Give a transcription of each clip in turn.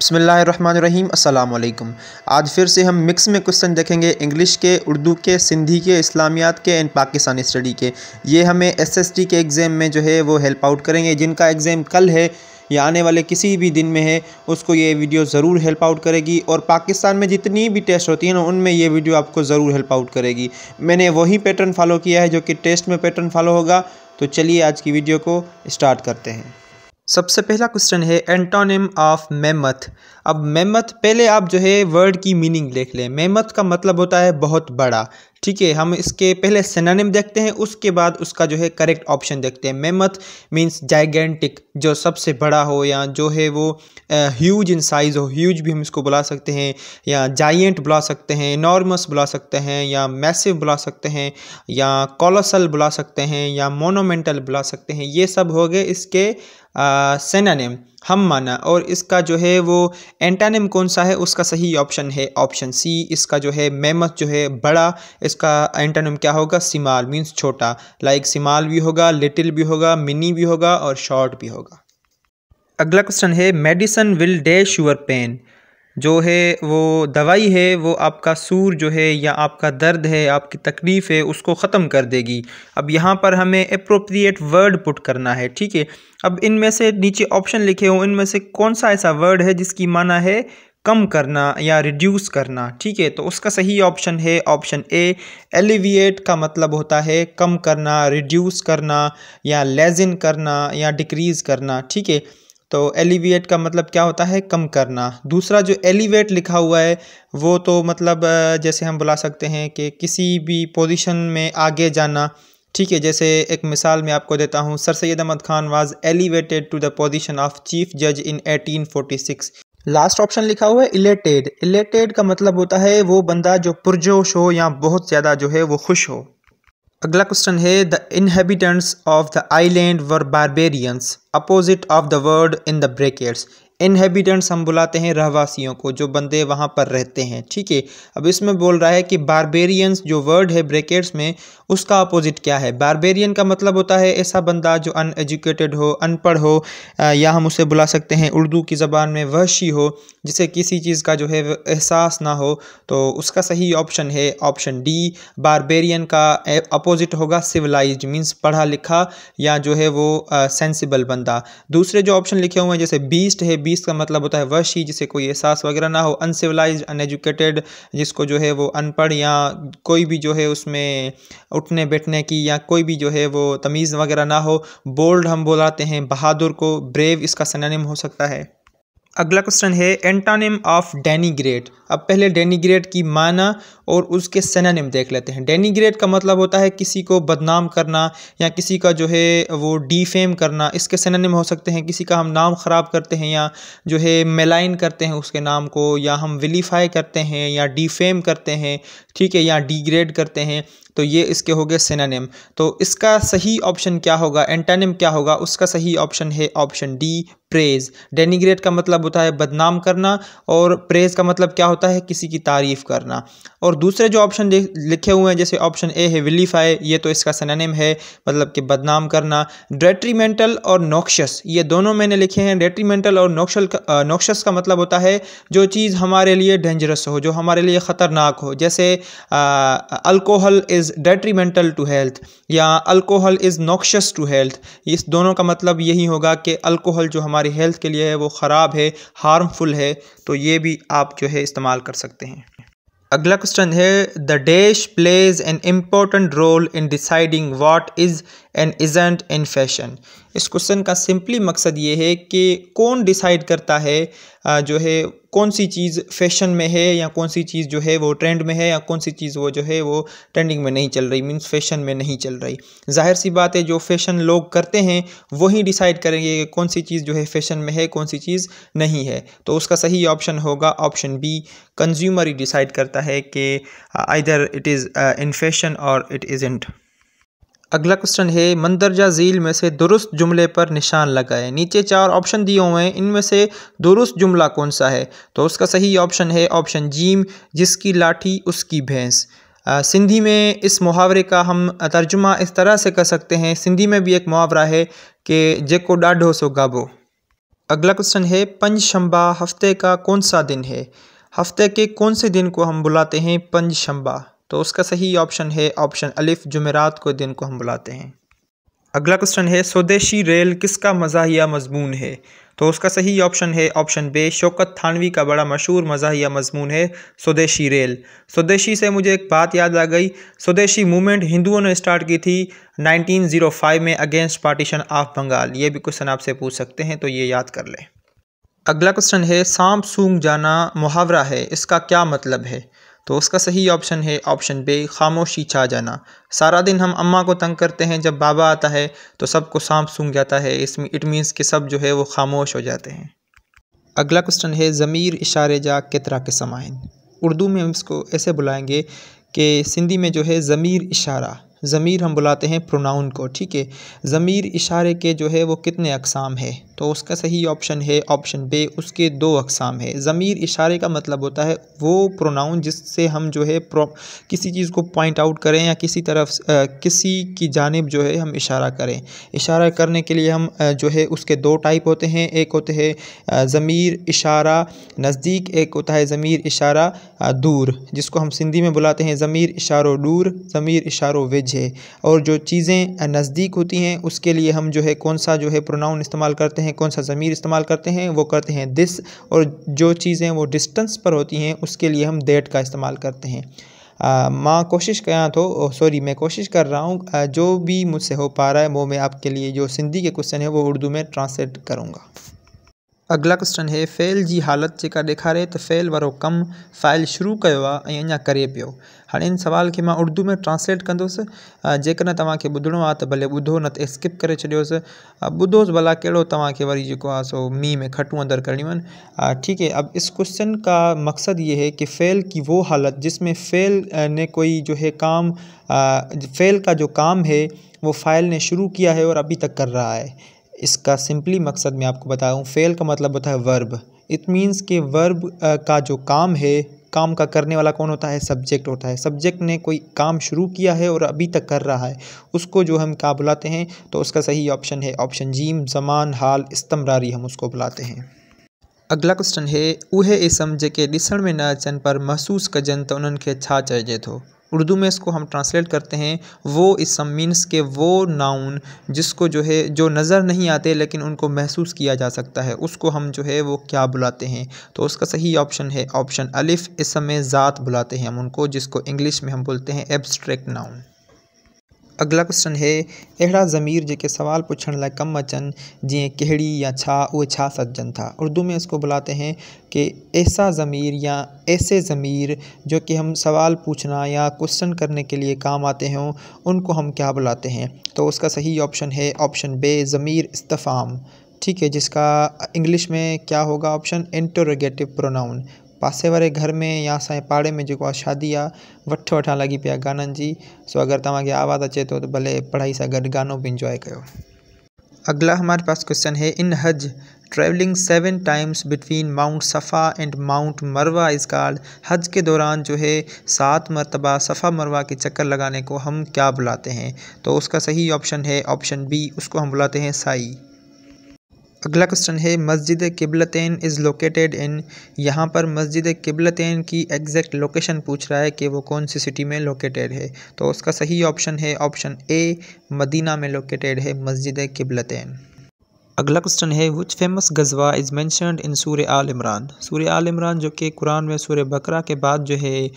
बसमीम् अल्लाम आज फिर से हम मिक्स में क्वेश्चन देखेंगे इंग्लिश के उर्दू के सिंधी के इस्लामियात के एंड पाकिस्तानी स्टडी के ये हमें एसएसटी के एग्ज़ाम में जो है वो हेल्प आउट करेंगे जिनका एग्ज़ाम कल है या आने वाले किसी भी दिन में है उसको ये वीडियो ज़रूर हेल्प आउट करेगी और पाकिस्तान में जितनी भी टेस्ट होती है ना उनमें ये वीडियो आपको ज़रूर हेल्प आउट करेगी मैंने वही पैटर्न फॉलो किया है जो कि टेस्ट में पैटर्न फॉलो होगा तो चलिए आज की वीडियो को स्टार्ट करते हैं सबसे पहला क्वेश्चन है एंटोनिम ऑफ मेमथ अब मेमथ पहले आप जो है वर्ड की मीनिंग देख लें मेमथ का मतलब होता है बहुत बड़ा ठीक है हम इसके पहले सेनानिम देखते हैं उसके बाद उसका जो है करेक्ट ऑप्शन देखते हैं मेमथ मीन्स जाइगेंटिक जो सबसे बड़ा हो या जो है वो ह्यूज इन साइज हो ह्यूज भी हम इसको बुला सकते हैं या जाइंट बुला सकते हैं नॉर्मस बुला सकते हैं या मैसिव बुला सकते हैं या कॉलोसल बुला सकते हैं या मोनोमेंटल बुला सकते हैं ये सब हो गए इसके सेनानेम हम माना और इसका जो है वो एंटानेम कौन सा है उसका सही ऑप्शन है ऑप्शन सी इसका जो है मेमस जो है बड़ा इसका एंटानेम क्या होगा सिमाल मीन्स छोटा लाइक सिमाल भी होगा लिटिल भी होगा मिनी भी होगा और शॉर्ट भी होगा अगला क्वेश्चन है medicine will dash your pain जो है वो दवाई है वो आपका सूर जो है या आपका दर्द है आपकी तकलीफ़ है उसको ख़त्म कर देगी अब यहाँ पर हमें अप्रोप्रिएट वर्ड पुट करना है ठीक है अब इनमें से नीचे ऑप्शन लिखे हों इनमें से कौन सा ऐसा वर्ड है जिसकी माना है कम करना या रिड्यूस करना ठीक है तो उसका सही ऑप्शन है ऑप्शन ए एलिविएट का मतलब होता है कम करना रिड्यूस करना या लेजिन करना या डिक्रीज़ करना ठीक है तो एलिविएट का मतलब क्या होता है कम करना दूसरा जो एलिवेट लिखा हुआ है वो तो मतलब जैसे हम बुला सकते हैं कि किसी भी पोजीशन में आगे जाना ठीक है जैसे एक मिसाल मैं आपको देता हूँ Sir Syed Ahmad Khan was elevated to the position of chief जज इन 1846 लास्ट ऑप्शन लिखा हुआ है इलेटेड इलेटेड का मतलब होता है वो बंदा जो पुरजोश हो या बहुत ज़्यादा जो है वो खुश हो अगला क्वेश्चन है the inhabitants of the island were barbarians opposite of the word in the brackets inhabitants हम बुलाते हैं रहवासियों को जो बंदे वहाँ पर रहते हैं ठीक है अब इसमें बोल रहा है कि बारबेरियंस जो वर्ड है ब्रेकेट्स में उसका अपोजिट क्या है बारबेरियन का मतलब होता है ऐसा बंदा जो अनएजुकेटेड हो अनपढ़ हो या हम उसे बुला सकते हैं उर्दू की ज़बान में वहशी हो जिसे किसी चीज़ का जो है एहसास ना हो तो उसका सही ऑप्शन है ऑप्शन डी बारबेरियन का अपोजिट होगा सिविलाइज मीन्स पढ़ा लिखा या जो है वो सेंसिबल बंदा दूसरे जो ऑप्शन लिखे हुए हैं जैसे बीस्ट है बीस का मतलब होता है वह जिसे कोई एहसास वगैरह ना हो अनसिविलाइज अनएजुकेटेड जिसको जो है वो अनपढ़ या कोई भी जो है उसमें उठने बैठने की या कोई भी जो है वो तमीज़ वगैरह ना हो बोल्ड हम बोलाते हैं बहादुर को ब्रेव इसका सनानिम हो सकता है अगला क्वेश्चन है एंटानिम ऑफ डेनीग्रेट अब पहले डेनीग्रेट की माना और उसके सेनानिम देख लेते हैं डेनीग्रेट का मतलब होता है किसी को बदनाम करना या किसी का जो है वो डीफेम करना इसके सेनानिम हो सकते हैं किसी का हम नाम ख़राब करते हैं या जो है मेलाइन करते हैं उसके नाम को या हम विलीफाई करते हैं या डीफेम करते हैं ठीक है या डिग्रेड करते हैं तो ये इसके हो गए सेनानिम तो इसका सही ऑप्शन क्या होगा एंटानिम क्या होगा उसका सही ऑप्शन है ऑप्शन डी प्रेज डेनीग्रेट का मतलब होता है बदनाम करना और प्रेज का मतलब क्या होता है किसी की तारीफ़ करना और दूसरे जो ऑप्शन लिखे हुए हैं जैसे ऑप्शन ए है विलीफाई ये तो इसका सनानेम है मतलब कि बदनाम करना डेट्रीमेंटल और नोक्शस ये दोनों मैंने लिखे हैं डेट्रीमेंटल और नोक्शल नोक्शस का मतलब होता है जो चीज़ हमारे लिए डेंजरस हो जो हमारे लिए ख़तरनाक हो जैसे alcohol is detrimental to health या alcohol is noxious to health इस दोनों का मतलब यही होगा कि अल्कोहल जो हमारी हेल्थ के लिए है वो ख़राब है हार्मफुल है तो ये भी आप जो है इस्तेमाल कर सकते हैं अगला क्वेश्चन है the dash plays an important role in deciding what is and isn't in fashion इस क्वेश्चन का सिंपली मकसद ये है कि कौन डिसाइड करता है जो है कौन सी चीज़ फैशन में है या कौन सी चीज़ जो है वो ट्रेंड में है या कौन सी चीज़ वो जो है वो ट्रेंडिंग में नहीं चल रही मीन्स फैशन में नहीं चल रही जाहिर सी बात है जो फैशन लोग करते हैं वही डिसाइड करेंगे कि कौन सी चीज़ जो है फैशन में है कौन सी चीज़ नहीं है तो उसका सही ऑप्शन होगा ऑप्शन बी कंज्यूमर ही डिसाइड करता है कि either it is in fashion और इट इज़ अगला क्वेश्चन है मंदरजा झील में से दुरुस्त जुमले पर निशान लगाएं नीचे चार ऑप्शन दिए हुए हैं इनमें से दुरुस्त जुमला कौन सा है तो उसका सही ऑप्शन है ऑप्शन जीम जिसकी लाठी उसकी भैंस सिंधी में इस मुहावरे का हम तर्जुमा इस तरह से कर सकते हैं सिंधी में भी एक मुहावरा है कि जेको डाढ़ो सो गाबो अगला क्वेश्चन है पंचशंबा हफ्ते का कौन सा दिन है हफ्ते के कौन से दिन को हम बुलाते हैं पंचशंबा तो उसका सही ऑप्शन है ऑप्शन अलिफ जुमेरात को दिन को हम बुलाते हैं अगला क्वेश्चन है स्वदेशी रेल किसका मजाहिया मजमून है तो उसका सही ऑप्शन है ऑप्शन बे शौकत थानवी का बड़ा मशहूर मजाहिया मजमून है स्वदेशी रेल स्वदेशी से मुझे एक बात याद आ गई स्वदेशी मूवमेंट हिंदुओं ने स्टार्ट की थी 1905 में अगेंस्ट पार्टीशन ऑफ बंगाल ये भी क्वेश्चन आपसे पूछ सकते हैं तो ये याद कर लें अगला क्वेश्चन है सांप सूंघ जाना मुहावरा है इसका क्या मतलब है तो उसका सही ऑप्शन है ऑप्शन बे खामोशी छा जाना सारा दिन हम अम्मा को तंग करते हैं जब बाबा आता है तो सबको सांप सूंघ जाता है इसमें इट मीन्स कि सब जो है वो खामोश हो जाते हैं अगला क्वेश्चन है ज़मीर इशारे जा कितरा के समाइन उर्दू में हम इसको ऐसे बुलाएंगे कि सिंधी में जो है ज़मीर इशारा ज़मीर हम बुलाते हैं प्रोनाउन को ठीक है ज़मीर इशारे के जो है वो कितने अकसाम है तो उसका सही ऑप्शन है ऑप्शन बे उसके दो अकसाम है ज़मीर इशारे का मतलब होता है वो प्रोनाउन जिससे हम जो है किसी चीज़ को पॉइंट आउट करें या किसी तरफ आ, किसी की जानब जो है हम इशारा करें इशारा करने के लिए हम आ, जो है उसके दो टाइप होते हैं एक होते हैं ज़मीर इशारा नज़दीक एक होता है ज़मीर इशारा दूर जिसको हम सिंधी में बुलाते हैं ज़मीर इशारो दूर ज़मीर इशारो विज है और जो चीज़ें नज़दीक होती हैं उसके लिए हम जो है कौन सा जो है प्रोनाउन इस्तेमाल करते हैं हैं कौन सा ज़मीर इस्तेमाल करते हैं वो करते हैं दिस और जो चीज़ें वो डिस्टेंस पर होती हैं उसके लिए हम देट का इस्तेमाल करते हैं माँ कोशिश कर हाँ तो सॉरी मैं कोशिश कर रहा हूँ जो भी मुझसे हो पा रहा है वो मैं आपके लिए जो सिंधी के क्वेश्चन है वो उर्दू में ट्रांसलेट करूँगा अगला क्वेश्चन है फेल जी हालत जेका ॾेखारे तो फेल वो कम फाइल शुरू किया आहे करे पो हाँ इन सवाल के मां उर्दू में ट्रांसलेट कस जेकॾहिं तव्हांखे बुधो आ भले बुधो न तो स्किप कर छोस ॿुधोसि भला कड़ो तक वरी सो मी में खटू अंदर कर ठीक है अब इस क्वेश्चन का मकसद ये है कि फेल की वो हालत जिसमें फेल ने कोई जो है काम फेल का जो काम है वो फाइल ने शुरू किया है और अभी तक कर रहा है इसका सिंपली मकसद मैं आपको बताऊँ हूँ फेल का मतलब होता है वर्ब इट मीन्स कि वर्ब का जो काम है काम का करने वाला कौन होता है सब्जेक्ट होता है सब्जेक्ट ने कोई काम शुरू किया है और अभी तक कर रहा है उसको जो हम क्या बुलाते हैं तो उसका सही ऑप्शन है ऑप्शन जीम जमान हाल इस्तमरारी हम उसको बुलाते हैं अगला क्वेश्चन है उहे इसम के ॾिसण में न अचनि पर महसूसु कजनि त उन्हनि खे छा चइजे थो उर्दू में इसको हम ट्रांसलेट करते हैं वो इसम मीन्स के वो नाउन जिसको जो है जो नज़र नहीं आते लेकिन उनको महसूस किया जा सकता है उसको हम जो है वो क्या बुलाते हैं तो उसका सही ऑप्शन है ऑप्शन अलिफ़ इसम ज़ात बुलाते हैं हम उनको जिसको इंग्लिश में हम बोलते हैं एब्स्ट्रैक्ट नाउन अगला क्वेश्चन है अड़ा ज़मीर जो सवाल पूछण लाइ कम अचन जी कहिड़ी या छा उहे छा था उर्दू में इसको बुलाते हैं कि ऐसा ज़मीर या ऐसे ज़मीर जो कि हम सवाल पूछना या क्वेश्चन करने के लिए काम आते हों उनको हम क्या बुलाते हैं तो उसका सही ऑप्शन है ऑप्शन बे ज़मीर इस्तफ़ाम ठीक है जिसका इंग्लिश में क्या होगा ऑप्शन इंटरोगेटिव प्रोनाउन पासे वाले घर में या असांजे पाड़े में जो शादी आ वठ वठण लगी पे गान की सो अगर तक आवाज़ अचे तो भले पढ़ाई से गुड गानो भी इंजॉय कर अगला हमारे पास क्वेश्चन है in Hajj traveling seven times between mount Safa and mount Marwa is card हज के दौरान जो है सात मरतबा सफ़ा मरवा के चक्कर लगाने को हम क्या बुलाते हैं तो उसका सही ऑप्शन है ऑप्शन बी उसको हम बुलाते हैं साई अगला क्वेश्चन है मस्जिद किबलतैन इज़ लोकेटेड इन यहाँ पर मस्जिद किबलतैन की एग्जैक्ट लोकेशन पूछ रहा है कि वो कौन सी सिटी में लोकेटेड है तो उसका सही ऑप्शन है ऑप्शन ए मदीना में लोकेटेड है मस्जिद किबलतैन अगला क्वेश्चन है which famous Ghazwa is mentioned in Surah Al Imran Surah Al Imran जो कि कुरान में सूर्य बकरा के बाद जो है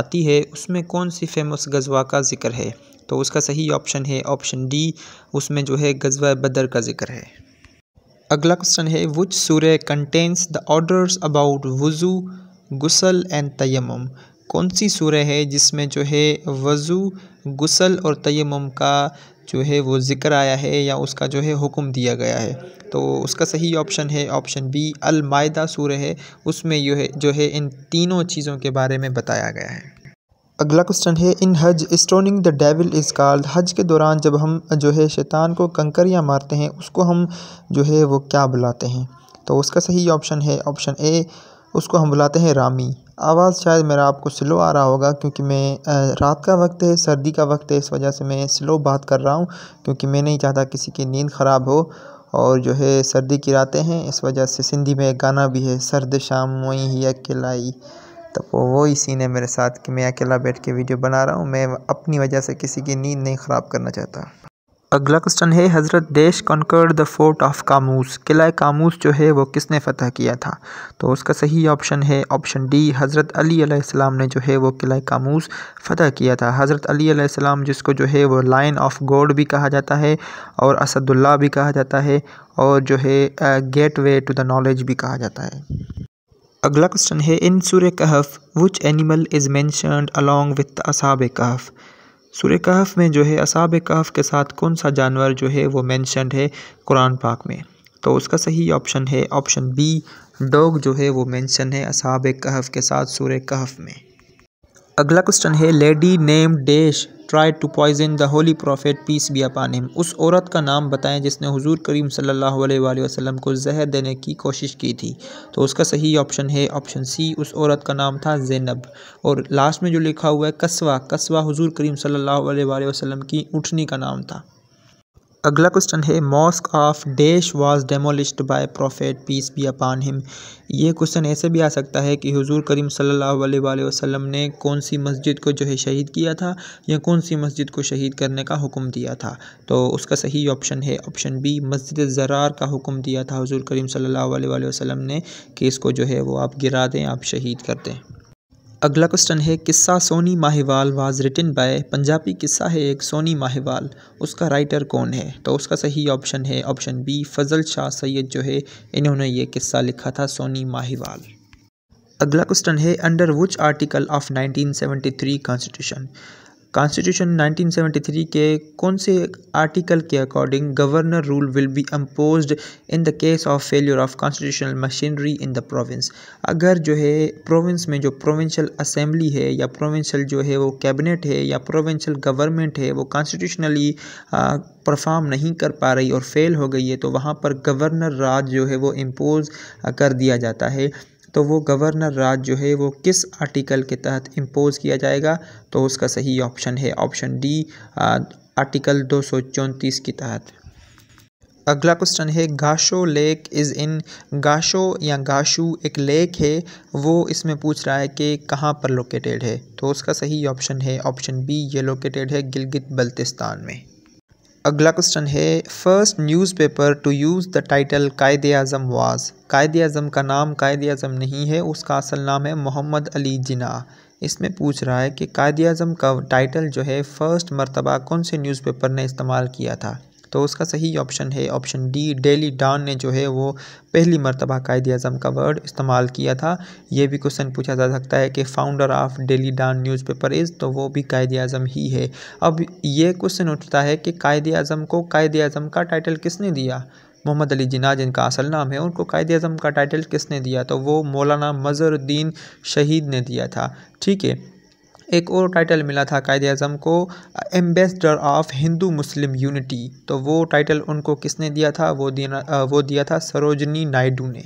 आती है उसमें कौन सी फेमस गजवा का जिक्र है तो उसका सही ऑप्शन है ऑप्शन डी उसमें जो है गजवा बदर का जिक्र है अगला क्वेश्चन है which Surah contains the orders about wuzu ghusl and तयम कौन सी सूर्य है जिसमें जो है वज़ू गसल और तयम का जो है वो ज़िक्र आया है या उसका जो है हुक्म दिया गया है तो उसका सही ऑप्शन है ऑप्शन बी अलमायदा सूर्य है उसमें जो है जो है इन तीनों चीज़ों के बारे में बताया गया है अगला क्वेश्चन है in Hajj stoning the devil is called Hajj के दौरान जब हम जो है शैतान को कंकरियाँ मारते हैं उसको हम जो है वो क्या बुलाते हैं तो उसका सही ऑप्शन है ऑप्शन ए उसको हम बुलाते हैं रामी आवाज़ शायद मेरा आपको स्लो आ रहा होगा क्योंकि मैं रात का वक्त है सर्दी का वक्त है इस वजह से मैं स्लो बात कर रहा हूँ क्योंकि मैं नहीं चाहता किसी की नींद ख़राब हो और जो है सर्दी की रातें हैं इस वजह से सिंधी में एक गाना भी है सर्द शाम मोई ही अकेलाई तब तो वो वही सीन है मेरे साथ कि मैं अकेला बैठ के वीडियो बना रहा हूँ मैं अपनी वजह से किसी की नींद नहीं ख़राब करना चाहता अगला क्वेश्चन है हज़रत देश conquered the fort of Qamoos किला कामूस जो है वो किसने फतह किया था तो उसका सही ऑप्शन है ऑप्शन डी हज़रत अली अलैहिस्सलाम ने जो है वो किला कामूस फतह किया था हज़रत अली अलैहिस्सलाम जिसको जो है वो लाइन ऑफ गॉड भी कहा जाता है और असदुल्ला भी कहा जाता है और जो है gateway to the knowledge भी कहा जाता है अगला क्वेश्चन है इन Surah Kahf which animal is mentioned along with Ashab Kahf Surah Kahf में जो है असाब कहफ के साथ कौन सा जानवर जो है वो मैंशनड है कुरान पाक में तो उसका सही ऑप्शन है ऑप्शन बी डॉग जो है वो मैंशन है असाब कहफ के साथ सूर्य कहफ में अगला क्वेश्चन है lady name dash try to poison the holy prophet peace be upon him उस औरत का नाम बताएं जिसने हुजूर करीम सल्लल्लाहु अलैहि वसल्लम को जहर देने की कोशिश की थी तो उसका सही ऑप्शन है ऑप्शन सी उस औरत का नाम था जैनब और लास्ट में जो लिखा हुआ है कस्वा कस्वा हुजूर करीम सल्लल्लाहु अलैहि वसल्लम की उठनी का नाम था अगला क्वेश्चन है mosque of dash was demolished by prophet peace be upon him ये क्वेश्चन ऐसे भी आ सकता है कि हुजूर करीम सल्लल्लाहु अलैहि वसल्लम ने कौन सी मस्जिद को जो है शहीद किया था या कौन सी मस्जिद को शहीद करने का हुक्म दिया था तो उसका सही ऑप्शन है ऑप्शन बी मस्जिद ज़रार का हुक्म दिया था हुजूर करीम सल्लल्लाहु अलैहि वसल्लम ने कि इसको जो है वो आप गिरा दें आप शहीद कर दें अगला क्वेश्चन है Qissa Sohni Mahiwal was written by Punjabi किस्सा है एक सोनी माहिवाल उसका राइटर कौन है तो उसका सही ऑप्शन है ऑप्शन बी फजल शाह सैयद जो है इन्होंने ये किस्सा लिखा था सोनी माहिवाल अगला क्वेश्चन है under which article of 1973 constitution constitution 1973 के कौन से आर्टिकल के according governor rule will be imposed in the case of failure of constitutional machinery in the province अगर जो है प्रोविंस में जो प्रोविंशियल असेंबली है या प्रोविंशियल जो है वो कैबिनेट है या प्रोविंशियल गवर्नमेंट है वो कॉन्स्टिट्यूशनली परफॉर्म नहीं कर पा रही और फेल हो गई है तो वहाँ पर गवर्नर राज जो है वो इम्पोज कर दिया जाता है तो वो गवर्नर राज जो है वो किस आर्टिकल के तहत इम्पोज़ किया जाएगा तो उसका सही ऑप्शन है ऑप्शन डी आर्टिकल दो के तहत अगला क्वेश्चन है गाशो लेक इज़ इन गाशो या गाशू एक लेक है वो इसमें पूछ रहा है कि कहाँ पर लोकेटेड है तो उसका सही ऑप्शन है ऑप्शन बी ये लोकेटेड है गिलगित बल्तिस्तान में अगला क्वेश्चन है first newspaper to use the title Quaid Azam was Quaid Azam का नाम कायद अज़म नहीं है उसका असल नाम है मोहम्मद अली जिना इसमें पूछ रहा है कि कायद अज़म का टाइटल जो है फ़र्स्ट मरतबा कौन से न्यूज़पेपर ने इस्तेमाल किया था तो उसका सही ऑप्शन है ऑप्शन डी डेली डॉन ने जो है वो पहली मरतबा कायद अजम का वर्ड इस्तेमाल किया था ये भी क्वेश्चन पूछा जा सकता है कि founder of daily Dawn newspaper is तो वो भी कायद अजम ही है अब ये क्वेश्चन उठता है कि कायद अजम को कायद अजम का टाइटल किसने दिया मोहम्मद अली जिना जिनका असल नाम है उनको कायद अजम का टाइटल किसने दिया तो वो मौलाना मज़रुद्दीन शहीद ने दिया था ठीक है एक और टाइटल मिला था कायद अज़म को ambassador of Hindu Muslim unity तो वो टाइटल उनको किसने दिया था वो दिया वो दिया था सरोजनी नायडू ने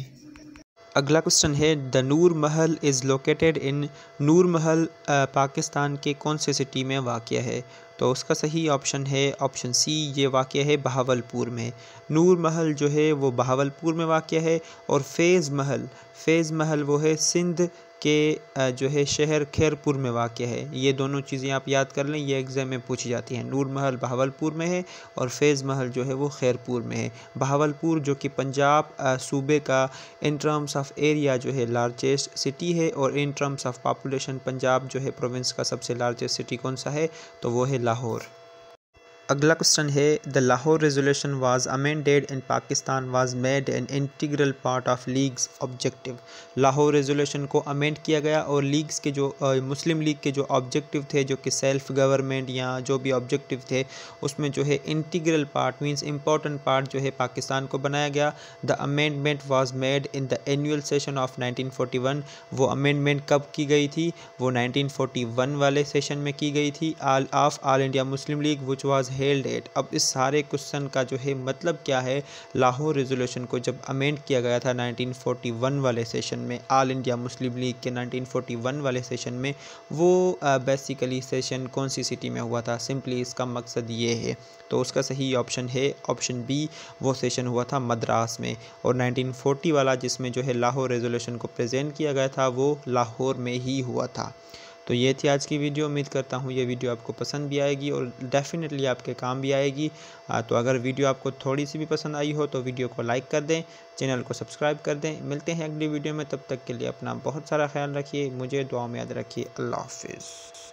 अगला क्वेश्चन है द नूर महल इज़ लोकेटेड इन नूर महल पाकिस्तान के कौन से सिटी में वाक़ है तो उसका सही ऑप्शन है ऑप्शन सी ये वाक़ है बहावलपुर में नूर महल जो है वो बहावलपुर में वाक़ है और फैज़ महल फेज़ महल वो है सिंध के जो है शहर खैरपुर में वाक़ है ये दोनों चीज़ें आप याद कर लें ये एग्ज़ाम में पूछी जाती हैं नूर महल बहावलपुर में है और फैज़ महल जो है वो खैरपुर में है बहावलपुर जो कि पंजाब सूबे का इन टर्म्स ऑफ एरिया जो है लार्जेस्ट सिटी है और in terms of population Punjab जो है प्रोविंस का सबसे लार्जेस्ट सिटी कौन सा है तो वो है लाहौर अगला क्वेश्चन है the Lahore resolution was amended in Pakistan was made an integral part of league's objective Lahore resolution को अमेंड किया गया और लीग्स के जो आ, मुस्लिम लीग के जो ऑब्जेक्टिव थे जो कि सेल्फ गवर्नमेंट या जो भी ऑब्जेक्टिव थे उसमें जो है integral part means important part जो है पाकिस्तान को बनाया गया the amendment was made in the annual session of nineteen वो अमेंडमेंट कब की गई थी वो नाइनटीन वाले सेशन में की गई थी of all India Muslim League which was held at अब इस सारे क्वेश्चन का जो है मतलब क्या है लाहौर रेजोल्यूशन को जब अमेंड किया गया था 1941 वाले सेशन में ऑल इंडिया मुस्लिम लीग के 1941 वाले सेशन में वो बेसिकली सेशन कौन सी सिटी में हुआ था सिंपली इसका मकसद ये है तो उसका सही ऑप्शन है ऑप्शन बी वो सेशन हुआ था मद्रास में और 1940 वाला जिसमें जो है लाहौर रेजोल्यूशन को प्रेजेंट किया गया था वो लाहौर में ही हुआ था तो ये थी आज की वीडियो उम्मीद करता हूँ ये वीडियो आपको पसंद भी आएगी और डेफ़िनेटली आपके काम भी आएगी तो अगर वीडियो आपको थोड़ी सी भी पसंद आई हो तो वीडियो को लाइक कर दें चैनल को सब्सक्राइब कर दें मिलते हैं अगली वीडियो में तब तक के लिए अपना बहुत सारा ख्याल रखिए मुझे दुआ में याद रखिए अल्लाह हाफिज़